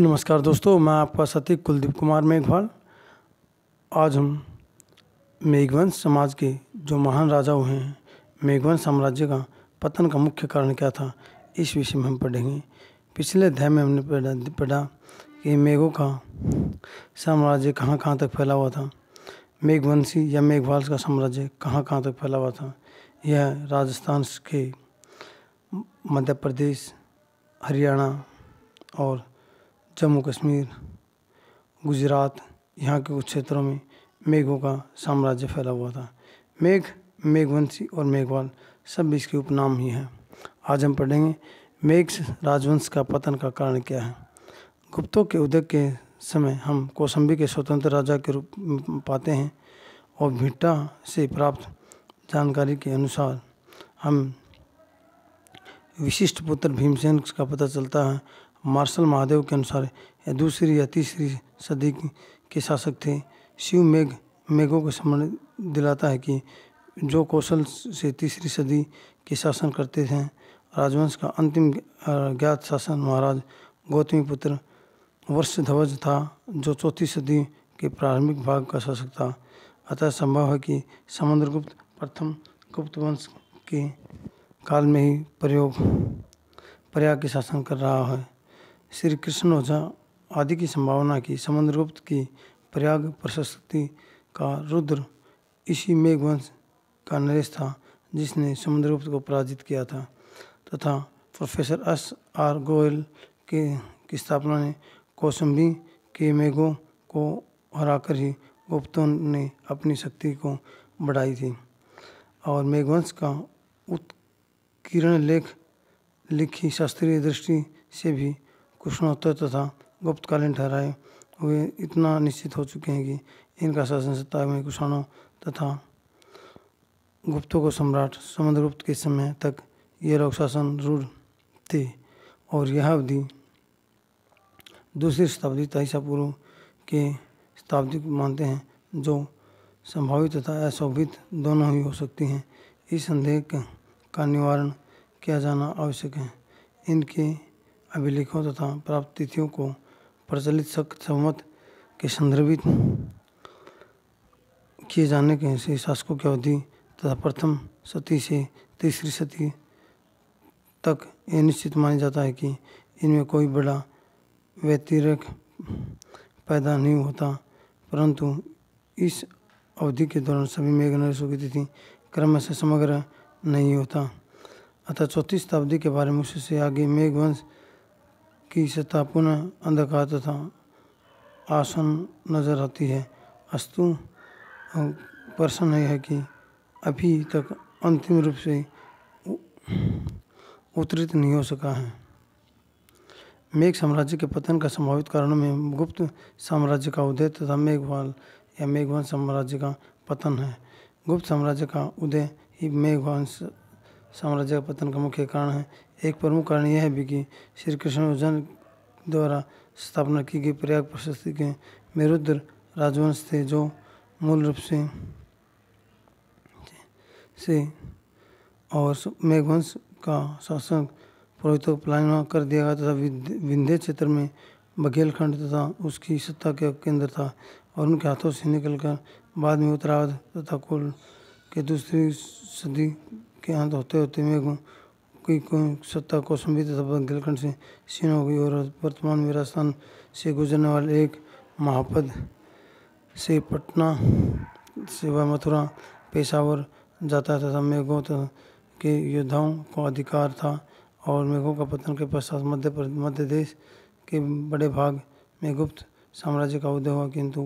नमस्कार दोस्तों मैं आपका सतीक कुलदीप कुमार मेघवाल आज हम मेघवंश समाज के जो महान राजा हुए हैं मेघवंश साम्राज्य का पतन का मुख्य कारण क्या था इस विषय में हम पढ़ेंगे पिछले अध्याय में हमने पढ़ा पढ़ा कि मेघों का साम्राज्य कहाँ कहाँ तक फैला हुआ था मेघवंशी या मेघवाल का साम्राज्य कहाँ कहाँ तक फैला हुआ था यह राजस्थान के मध्य प्रदेश हरियाणा और जम्मू कश्मीर गुजरात यहाँ के कुछ क्षेत्रों में मेघों का साम्राज्य फैला हुआ था मेघ मेघवंशी और मेघवाल सब इसके उपनाम ही हैं आज हम पढ़ेंगे मेघ राजवंश का पतन का कारण क्या है गुप्तों के उदय के समय हम कौशंबी के स्वतंत्र राजा के रूप पाते हैं और भिट्टा से प्राप्त जानकारी के अनुसार हम विशिष्ट पुत्र भीमसेन का पता चलता है मार्शल महादेव के अनुसार यह दूसरी या तीसरी सदी के शासक थे शिव मेघ मेघों को स्मरण दिलाता है कि जो कौशल से तीसरी सदी के शासन करते थे राजवंश का अंतिम ज्ञात शासन महाराज गौतमी पुत्र ध्वज था जो चौथी सदी के प्रारंभिक भाग का शासक था अतः संभव है कि समुद्रगुप्त प्रथम गुप्त वंश के काल में ही प्रयोग प्रयाग के शासन कर रहा है श्री कृष्ण ओझा आदि की संभावना की समुद्रगुप्त की प्रयाग प्रशस्ति का रुद्र इसी मेघवंश का नरेश था जिसने समुद्रगुप्त को पराजित किया था तथा प्रोफेसर एस आर गोयल के की स्थापना ने कौशंबी के मेघों को हराकर ही गुप्तों ने अपनी शक्ति को बढ़ाई थी और मेघवंश का उत्कीर्ण लेख लिखी शास्त्रीय दृष्टि से भी कृष्णोत्तर तथा गुप्तकालीन ठहराए वे इतना निश्चित हो चुके हैं कि इनका शासन सत्ता में कुषाणों तथा गुप्तों को सम्राट समुद्रगुप्त के समय तक ये लोग शासन रूढ़ थे और यह अवधि दूसरी शताब्दी तईसा पूर्व के शताब्दी मानते हैं जो संभावित तथा अशोभित दोनों ही हो सकती हैं इस संदेह का निवारण किया जाना आवश्यक है इनके अभिलेखों तथा प्राप्त तिथियों को प्रचलित शक सहमत के संदर्भित किए जाने के से शासकों की अवधि तथा प्रथम सती से तीसरी सती तक यह निश्चित माना जाता है कि इनमें कोई बड़ा व्यतिरक पैदा नहीं होता परंतु इस अवधि के दौरान सभी मेघ नरेशों की तिथि क्रमशः समग्र नहीं होता अतः चौथी शताब्दी के बारे में उससे आगे मेघवंश की पुनः अंधकार तथा आसन नजर आती है अस्तु प्रश्न है कि अभी तक अंतिम रूप से उत्तरित नहीं हो सका है मेघ साम्राज्य के पतन का संभावित कारणों में गुप्त साम्राज्य का उदय तथा मेघवाल या मेघवंश साम्राज्य का पतन है गुप्त साम्राज्य का उदय ही मेघवंश साम्राज्य का पतन का मुख्य कारण है एक प्रमुख कारण यह भी कि श्री कृष्णभजन द्वारा स्थापना की गई प्रयाग प्रशस्ति के मेरुद्र राजवंश थे जो मूल रूप से से और मेघवंश का शासन पुरोहित को पलायन कर दिया गया तथा विंध्य क्षेत्र में बघेलखंड तथा उसकी सत्ता के केंद्र था और उनके हाथों से निकलकर बाद में उत्तरावध तथा कुल के दूसरी सदी के अंत हाँ तो होते होते मेघों की सत्ता को संबित गिलखंड से सीन हो गई और वर्तमान में राजस्थान से गुजरने वाले एक महापद से पटना से वह मथुरा पेशावर जाता तथा मेघों के योद्धाओं को अधिकार था और मेघों का पतन के पश्चात मध्य मध्य देश के बड़े भाग में गुप्त साम्राज्य का उदय हुआ किंतु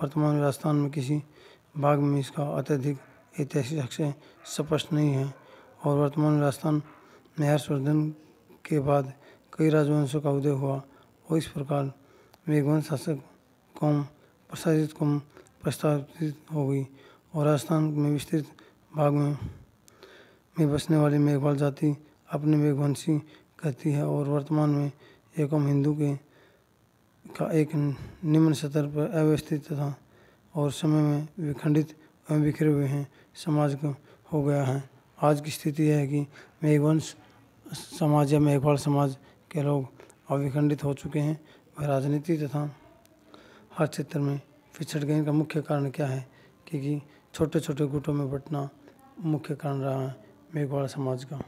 वर्तमान राजस्थान में किसी भाग में इसका अत्यधिक ऐतिहासिक स्पष्ट नहीं है और वर्तमान राजस्थान में हर्षवर्धन के बाद कई राजवंशों का उदय हुआ और इस प्रकार मेघवंश शासक कौम प्रशासित कौम प्रस्तावित हो गई और राजस्थान में विस्तृत भाग में में बसने वाली मेघवाल जाति अपने मेघवंशी कहती है और वर्तमान में कौम हिंदू के का एक निम्न स्तर पर अव्यवस्थित तथा और समय में विखंडित एवं बिखरे हुए हैं समाज हो गया है आज की स्थिति है कि मेघवंश समाज या मेघवाल समाज के लोग अविखंडित हो चुके हैं वह राजनीति तथा हर क्षेत्र में पिछड़ गए का मुख्य कारण क्या है क्योंकि छोटे छोटे गुटों में बंटना मुख्य कारण रहा है मेघवाल समाज का